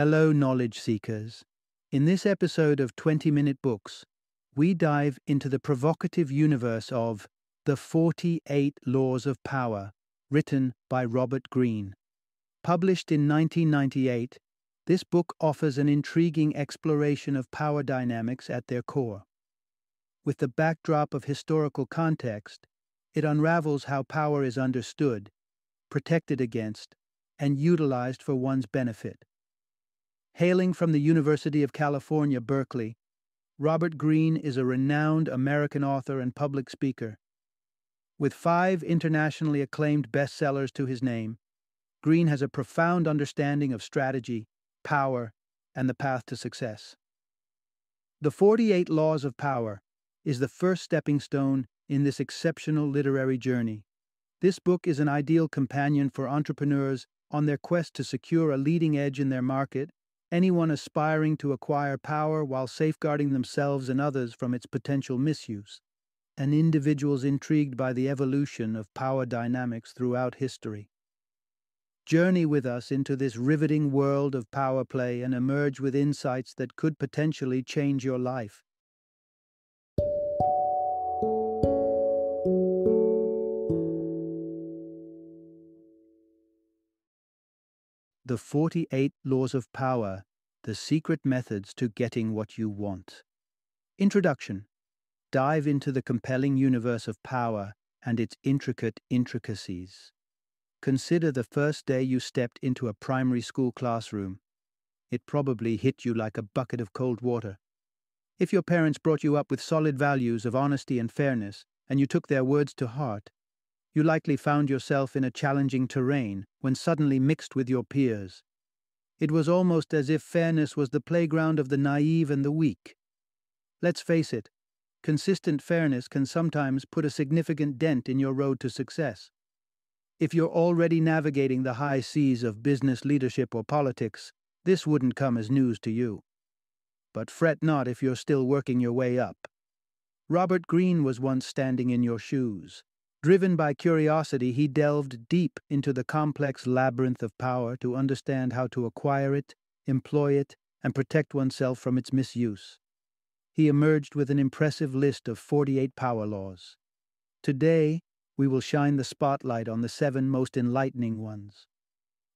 Hello, knowledge seekers. In this episode of 20 Minute Books, we dive into the provocative universe of The 48 Laws of Power, written by Robert Greene. Published in 1998, this book offers an intriguing exploration of power dynamics at their core. With the backdrop of historical context, it unravels how power is understood, protected against, and utilized for one's benefit. Hailing from the University of California, Berkeley, Robert Greene is a renowned American author and public speaker. With five internationally acclaimed bestsellers to his name, Greene has a profound understanding of strategy, power, and the path to success. The 48 Laws of Power is the first stepping stone in this exceptional literary journey. This book is an ideal companion for entrepreneurs on their quest to secure a leading edge in their market anyone aspiring to acquire power while safeguarding themselves and others from its potential misuse, and individuals intrigued by the evolution of power dynamics throughout history. Journey with us into this riveting world of power play and emerge with insights that could potentially change your life. The 48 Laws of Power the Secret Methods to Getting What You Want. Introduction Dive into the compelling universe of power and its intricate intricacies. Consider the first day you stepped into a primary school classroom. It probably hit you like a bucket of cold water. If your parents brought you up with solid values of honesty and fairness, and you took their words to heart, you likely found yourself in a challenging terrain when suddenly mixed with your peers it was almost as if fairness was the playground of the naive and the weak. Let's face it, consistent fairness can sometimes put a significant dent in your road to success. If you're already navigating the high seas of business leadership or politics, this wouldn't come as news to you. But fret not if you're still working your way up. Robert Greene was once standing in your shoes. Driven by curiosity, he delved deep into the complex labyrinth of power to understand how to acquire it, employ it, and protect oneself from its misuse. He emerged with an impressive list of 48 power laws. Today, we will shine the spotlight on the seven most enlightening ones.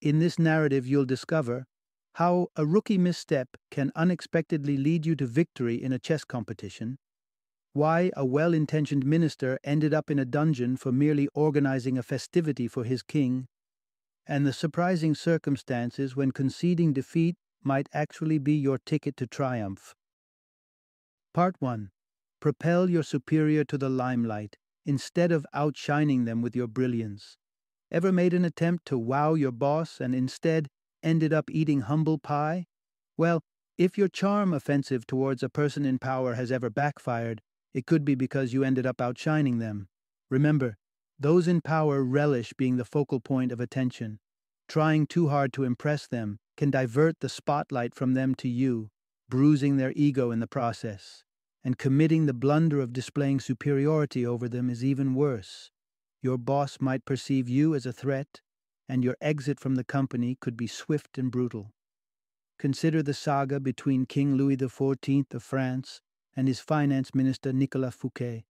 In this narrative, you'll discover how a rookie misstep can unexpectedly lead you to victory in a chess competition, why a well intentioned minister ended up in a dungeon for merely organizing a festivity for his king, and the surprising circumstances when conceding defeat might actually be your ticket to triumph. Part 1 Propel your superior to the limelight instead of outshining them with your brilliance. Ever made an attempt to wow your boss and instead ended up eating humble pie? Well, if your charm offensive towards a person in power has ever backfired, it could be because you ended up outshining them. Remember, those in power relish being the focal point of attention. Trying too hard to impress them can divert the spotlight from them to you, bruising their ego in the process. And committing the blunder of displaying superiority over them is even worse. Your boss might perceive you as a threat, and your exit from the company could be swift and brutal. Consider the saga between King Louis XIV of France and his finance minister Nicolas Fouquet.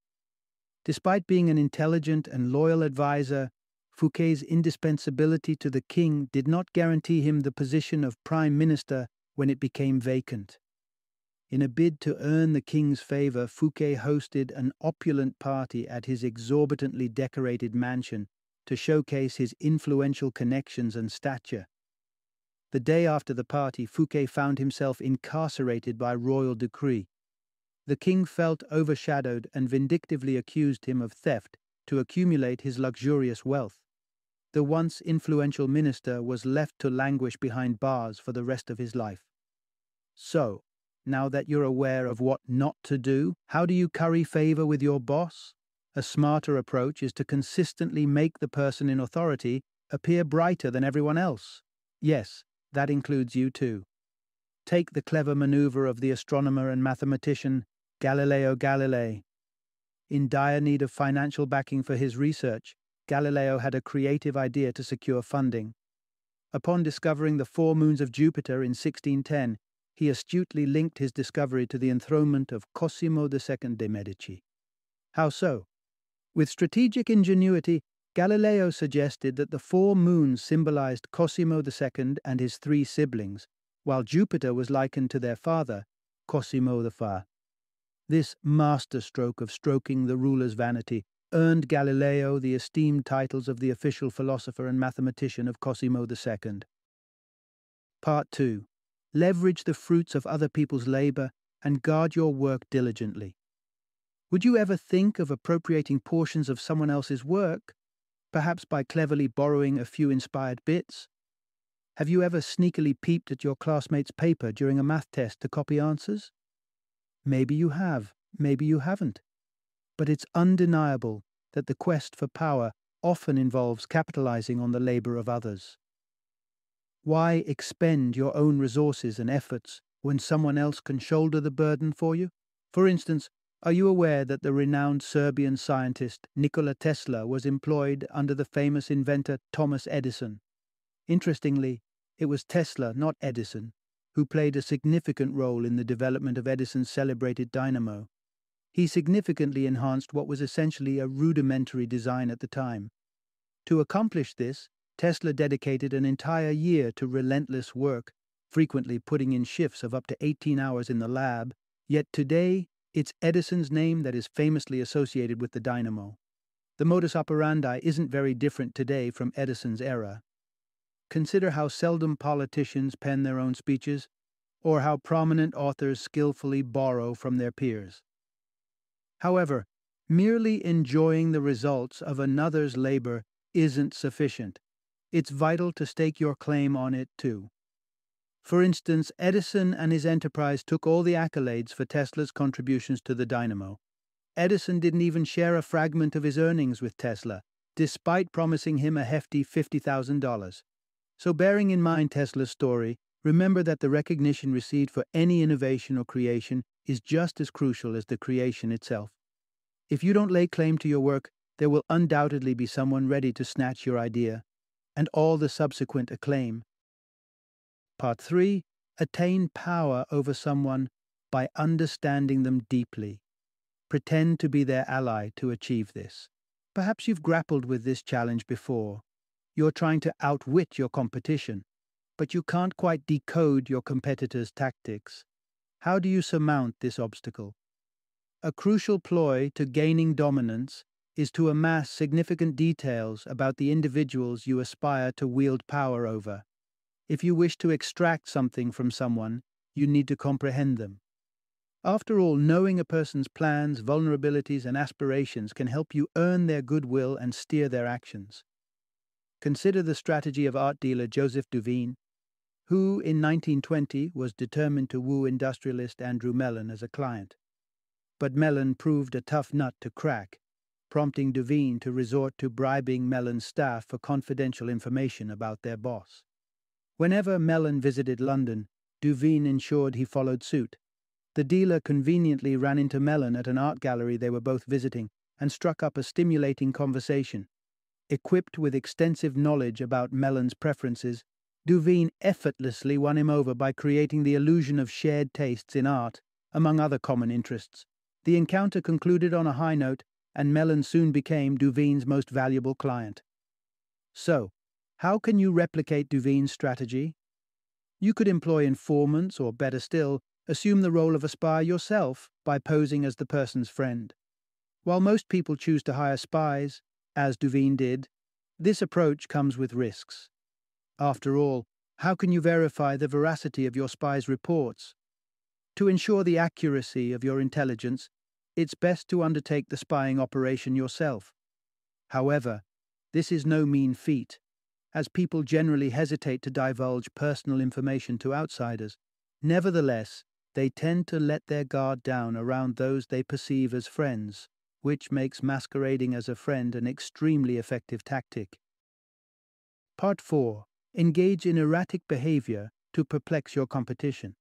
Despite being an intelligent and loyal adviser, Fouquet's indispensability to the king did not guarantee him the position of prime minister when it became vacant. In a bid to earn the king's favor, Fouquet hosted an opulent party at his exorbitantly decorated mansion to showcase his influential connections and stature. The day after the party, Fouquet found himself incarcerated by royal decree the king felt overshadowed and vindictively accused him of theft to accumulate his luxurious wealth. The once influential minister was left to languish behind bars for the rest of his life. So, now that you're aware of what not to do, how do you curry favor with your boss? A smarter approach is to consistently make the person in authority appear brighter than everyone else. Yes, that includes you too. Take the clever maneuver of the astronomer and mathematician Galileo Galilei. In dire need of financial backing for his research, Galileo had a creative idea to secure funding. Upon discovering the four moons of Jupiter in 1610, he astutely linked his discovery to the enthronement of Cosimo II de' Medici. How so? With strategic ingenuity, Galileo suggested that the four moons symbolized Cosimo II and his three siblings, while Jupiter was likened to their father, Cosimo the Far. This masterstroke of stroking the ruler's vanity earned Galileo the esteemed titles of the official philosopher and mathematician of Cosimo II. Part 2. Leverage the fruits of other people's labor and guard your work diligently. Would you ever think of appropriating portions of someone else's work, perhaps by cleverly borrowing a few inspired bits? Have you ever sneakily peeped at your classmate's paper during a math test to copy answers? Maybe you have, maybe you haven't. But it's undeniable that the quest for power often involves capitalizing on the labor of others. Why expend your own resources and efforts when someone else can shoulder the burden for you? For instance, are you aware that the renowned Serbian scientist Nikola Tesla was employed under the famous inventor Thomas Edison? Interestingly, it was Tesla, not Edison, who played a significant role in the development of Edison's celebrated dynamo. He significantly enhanced what was essentially a rudimentary design at the time. To accomplish this, Tesla dedicated an entire year to relentless work, frequently putting in shifts of up to 18 hours in the lab, yet today, it's Edison's name that is famously associated with the dynamo. The modus operandi isn't very different today from Edison's era. Consider how seldom politicians pen their own speeches, or how prominent authors skillfully borrow from their peers. However, merely enjoying the results of another's labor isn't sufficient. It's vital to stake your claim on it, too. For instance, Edison and his enterprise took all the accolades for Tesla's contributions to the dynamo. Edison didn't even share a fragment of his earnings with Tesla, despite promising him a hefty $50,000. So bearing in mind Tesla's story, remember that the recognition received for any innovation or creation is just as crucial as the creation itself. If you don't lay claim to your work, there will undoubtedly be someone ready to snatch your idea, and all the subsequent acclaim. Part 3 Attain power over someone by understanding them deeply. Pretend to be their ally to achieve this. Perhaps you've grappled with this challenge before, you're trying to outwit your competition, but you can't quite decode your competitor's tactics. How do you surmount this obstacle? A crucial ploy to gaining dominance is to amass significant details about the individuals you aspire to wield power over. If you wish to extract something from someone, you need to comprehend them. After all, knowing a person's plans, vulnerabilities, and aspirations can help you earn their goodwill and steer their actions. Consider the strategy of art dealer Joseph Duveen, who in 1920 was determined to woo industrialist Andrew Mellon as a client. But Mellon proved a tough nut to crack, prompting Duveen to resort to bribing Mellon's staff for confidential information about their boss. Whenever Mellon visited London, Duveen ensured he followed suit. The dealer conveniently ran into Mellon at an art gallery they were both visiting and struck up a stimulating conversation. Equipped with extensive knowledge about Mellon's preferences, Duveen effortlessly won him over by creating the illusion of shared tastes in art, among other common interests. The encounter concluded on a high note, and Mellon soon became Duveen's most valuable client. So, how can you replicate Duveen's strategy? You could employ informants, or better still, assume the role of a spy yourself by posing as the person's friend. While most people choose to hire spies, as Duveen did, this approach comes with risks. After all, how can you verify the veracity of your spy's reports? To ensure the accuracy of your intelligence, it's best to undertake the spying operation yourself. However, this is no mean feat, as people generally hesitate to divulge personal information to outsiders. Nevertheless, they tend to let their guard down around those they perceive as friends which makes masquerading as a friend an extremely effective tactic. Part 4. Engage in erratic behavior to perplex your competition.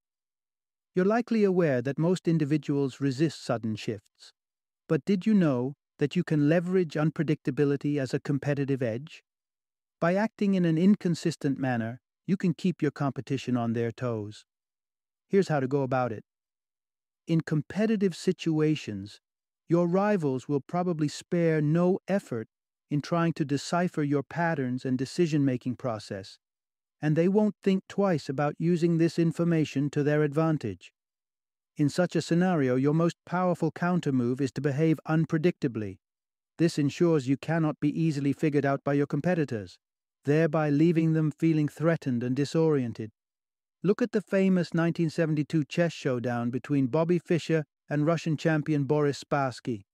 You're likely aware that most individuals resist sudden shifts. But did you know that you can leverage unpredictability as a competitive edge? By acting in an inconsistent manner, you can keep your competition on their toes. Here's how to go about it. In competitive situations, your rivals will probably spare no effort in trying to decipher your patterns and decision making process, and they won't think twice about using this information to their advantage. In such a scenario, your most powerful countermove is to behave unpredictably. This ensures you cannot be easily figured out by your competitors, thereby leaving them feeling threatened and disoriented. Look at the famous 1972 chess showdown between Bobby Fischer and Russian champion Boris Spassky.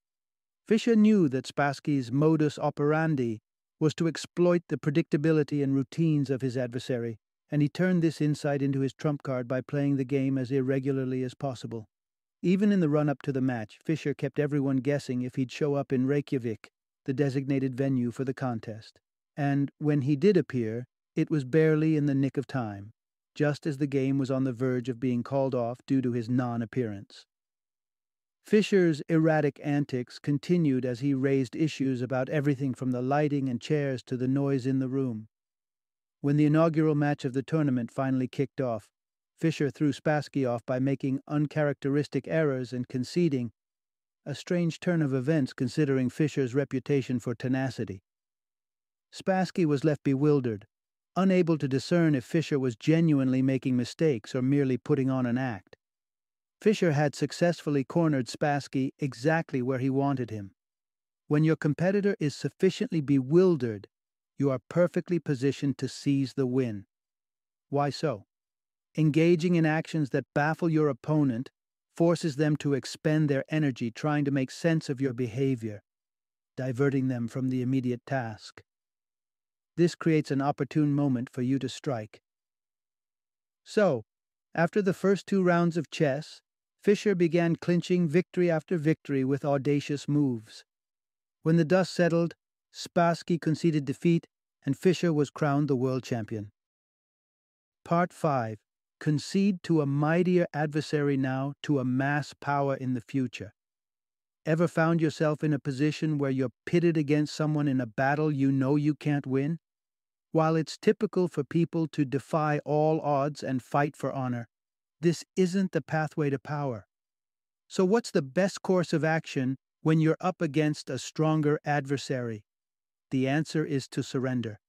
Fischer knew that Spassky's modus operandi was to exploit the predictability and routines of his adversary, and he turned this insight into his trump card by playing the game as irregularly as possible. Even in the run up to the match, Fischer kept everyone guessing if he'd show up in Reykjavik, the designated venue for the contest. And when he did appear, it was barely in the nick of time, just as the game was on the verge of being called off due to his non appearance. Fisher's erratic antics continued as he raised issues about everything from the lighting and chairs to the noise in the room. When the inaugural match of the tournament finally kicked off, Fisher threw Spassky off by making uncharacteristic errors and conceding, a strange turn of events considering Fisher's reputation for tenacity. Spassky was left bewildered, unable to discern if Fisher was genuinely making mistakes or merely putting on an act. Fischer had successfully cornered Spassky exactly where he wanted him. When your competitor is sufficiently bewildered, you are perfectly positioned to seize the win. Why so? Engaging in actions that baffle your opponent forces them to expend their energy trying to make sense of your behavior, diverting them from the immediate task. This creates an opportune moment for you to strike. So, after the first two rounds of chess, Fischer began clinching victory after victory with audacious moves. When the dust settled, Spassky conceded defeat and Fischer was crowned the world champion. Part 5 Concede to a mightier adversary now to amass power in the future. Ever found yourself in a position where you're pitted against someone in a battle you know you can't win? While it's typical for people to defy all odds and fight for honor, this isn't the pathway to power. So, what's the best course of action when you're up against a stronger adversary? The answer is to surrender.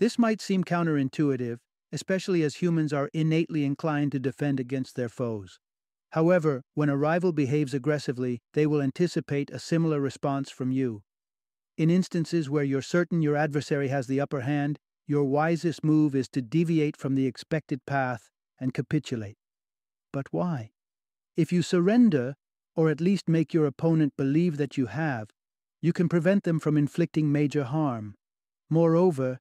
This might seem counterintuitive, especially as humans are innately inclined to defend against their foes. However, when a rival behaves aggressively, they will anticipate a similar response from you. In instances where you're certain your adversary has the upper hand, your wisest move is to deviate from the expected path and capitulate. But why? If you surrender, or at least make your opponent believe that you have, you can prevent them from inflicting major harm. Moreover,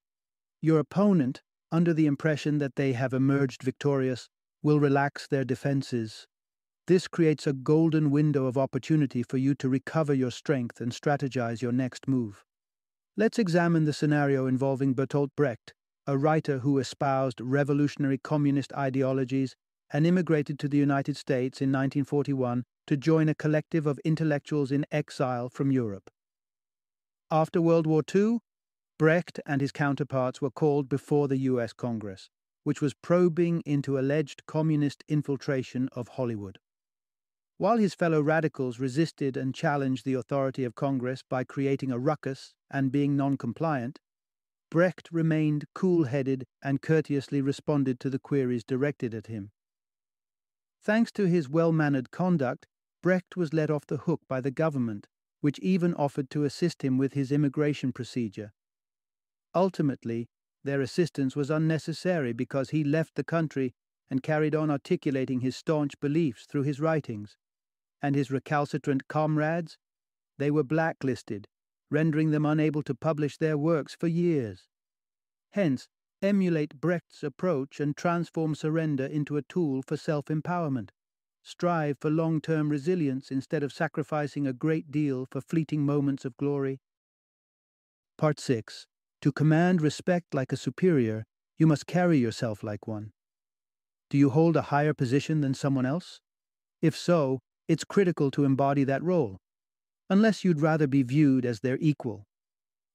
your opponent, under the impression that they have emerged victorious, will relax their defenses. This creates a golden window of opportunity for you to recover your strength and strategize your next move. Let's examine the scenario involving Bertolt Brecht, a writer who espoused revolutionary communist ideologies and immigrated to the United States in 1941 to join a collective of intellectuals in exile from Europe. After World War II, Brecht and his counterparts were called before the US Congress, which was probing into alleged communist infiltration of Hollywood. While his fellow radicals resisted and challenged the authority of Congress by creating a ruckus and being non compliant, Brecht remained cool headed and courteously responded to the queries directed at him. Thanks to his well mannered conduct, Brecht was let off the hook by the government, which even offered to assist him with his immigration procedure. Ultimately, their assistance was unnecessary because he left the country and carried on articulating his staunch beliefs through his writings. And his recalcitrant comrades? They were blacklisted, rendering them unable to publish their works for years. Hence, emulate Brecht's approach and transform surrender into a tool for self empowerment. Strive for long term resilience instead of sacrificing a great deal for fleeting moments of glory. Part 6 To command respect like a superior, you must carry yourself like one. Do you hold a higher position than someone else? If so, it's critical to embody that role, unless you'd rather be viewed as their equal.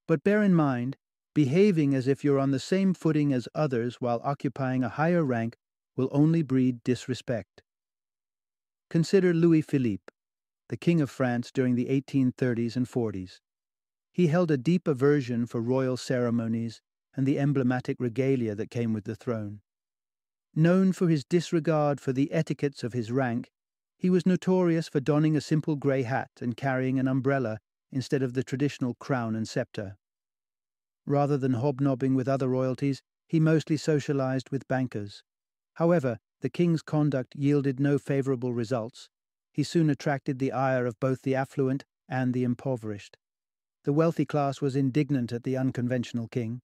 But bear in mind, Behaving as if you're on the same footing as others while occupying a higher rank will only breed disrespect. Consider Louis Philippe, the King of France during the 1830s and 40s. He held a deep aversion for royal ceremonies and the emblematic regalia that came with the throne. Known for his disregard for the etiquettes of his rank, he was notorious for donning a simple grey hat and carrying an umbrella instead of the traditional crown and sceptre. Rather than hobnobbing with other royalties, he mostly socialized with bankers. However, the king's conduct yielded no favorable results. He soon attracted the ire of both the affluent and the impoverished. The wealthy class was indignant at the unconventional king,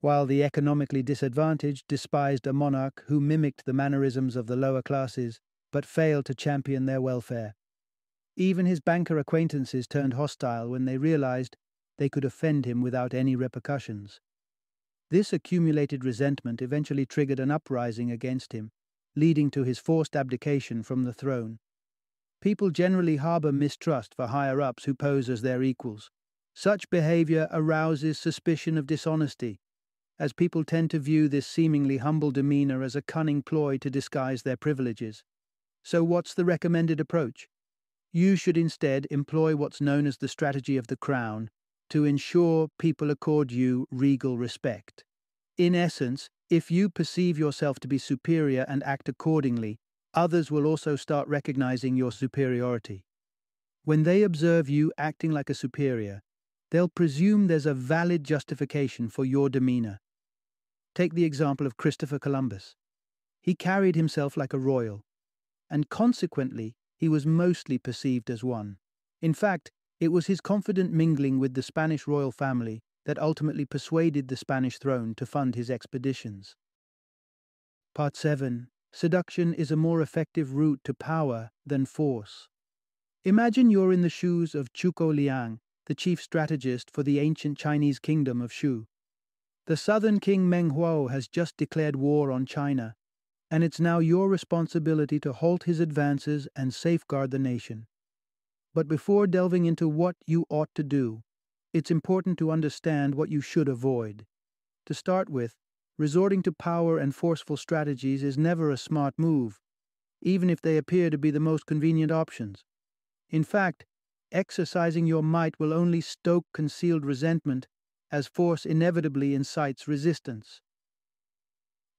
while the economically disadvantaged despised a monarch who mimicked the mannerisms of the lower classes but failed to champion their welfare. Even his banker acquaintances turned hostile when they realized they could offend him without any repercussions. This accumulated resentment eventually triggered an uprising against him, leading to his forced abdication from the throne. People generally harbour mistrust for higher ups who pose as their equals. Such behaviour arouses suspicion of dishonesty, as people tend to view this seemingly humble demeanour as a cunning ploy to disguise their privileges. So, what's the recommended approach? You should instead employ what's known as the strategy of the crown, to ensure people accord you regal respect. In essence, if you perceive yourself to be superior and act accordingly, others will also start recognizing your superiority. When they observe you acting like a superior, they'll presume there's a valid justification for your demeanor. Take the example of Christopher Columbus. He carried himself like a royal, and consequently, he was mostly perceived as one. In fact, it was his confident mingling with the Spanish royal family that ultimately persuaded the Spanish throne to fund his expeditions. Part 7 Seduction is a more effective route to power than force. Imagine you're in the shoes of Chuko Liang, the chief strategist for the ancient Chinese kingdom of Shu. The southern king Meng Huo has just declared war on China, and it's now your responsibility to halt his advances and safeguard the nation. But before delving into what you ought to do, it's important to understand what you should avoid. To start with, resorting to power and forceful strategies is never a smart move, even if they appear to be the most convenient options. In fact, exercising your might will only stoke concealed resentment, as force inevitably incites resistance.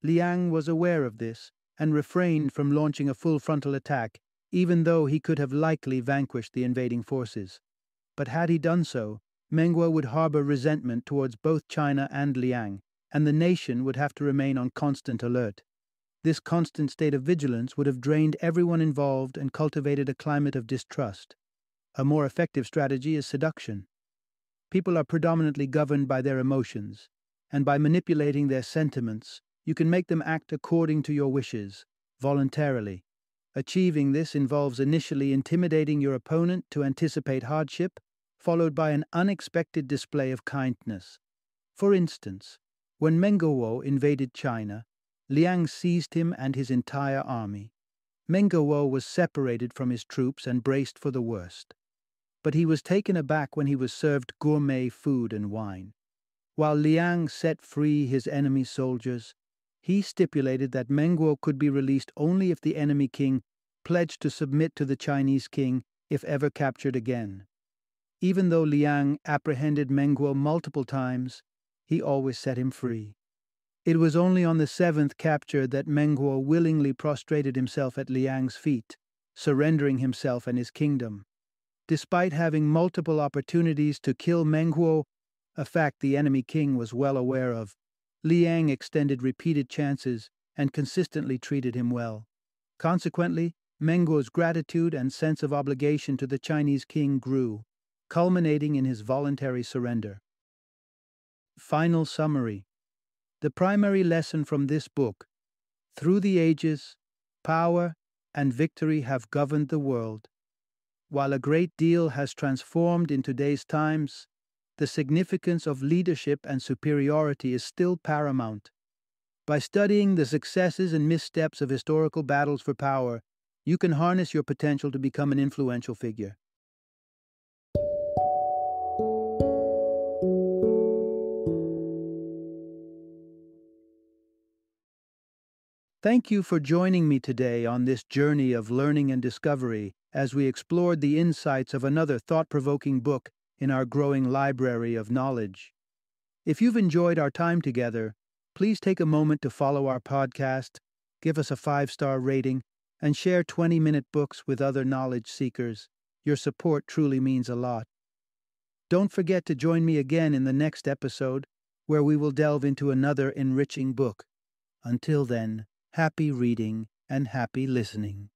Liang was aware of this and refrained from launching a full frontal attack even though he could have likely vanquished the invading forces. But had he done so, Mengwa would harbor resentment towards both China and Liang, and the nation would have to remain on constant alert. This constant state of vigilance would have drained everyone involved and cultivated a climate of distrust. A more effective strategy is seduction. People are predominantly governed by their emotions, and by manipulating their sentiments, you can make them act according to your wishes, voluntarily. Achieving this involves initially intimidating your opponent to anticipate hardship, followed by an unexpected display of kindness. For instance, when Meng Mengowo invaded China, Liang seized him and his entire army. Meng Mengowo was separated from his troops and braced for the worst. But he was taken aback when he was served gourmet food and wine. While Liang set free his enemy soldiers, he stipulated that Menguo could be released only if the enemy king pledged to submit to the Chinese king if ever captured again. Even though Liang apprehended Menguo multiple times, he always set him free. It was only on the seventh capture that Menguo willingly prostrated himself at Liang's feet, surrendering himself and his kingdom. Despite having multiple opportunities to kill Menguo, a fact the enemy king was well aware of, Liang extended repeated chances and consistently treated him well. Consequently, Menguo's gratitude and sense of obligation to the Chinese king grew, culminating in his voluntary surrender. Final summary The primary lesson from this book through the ages, power and victory have governed the world. While a great deal has transformed in today's times, the significance of leadership and superiority is still paramount. By studying the successes and missteps of historical battles for power, you can harness your potential to become an influential figure. Thank you for joining me today on this journey of learning and discovery as we explored the insights of another thought provoking book in our growing library of knowledge. If you've enjoyed our time together, please take a moment to follow our podcast, give us a five star rating, and share 20 minute books with other knowledge seekers. Your support truly means a lot. Don't forget to join me again in the next episode, where we will delve into another enriching book. Until then, happy reading and happy listening.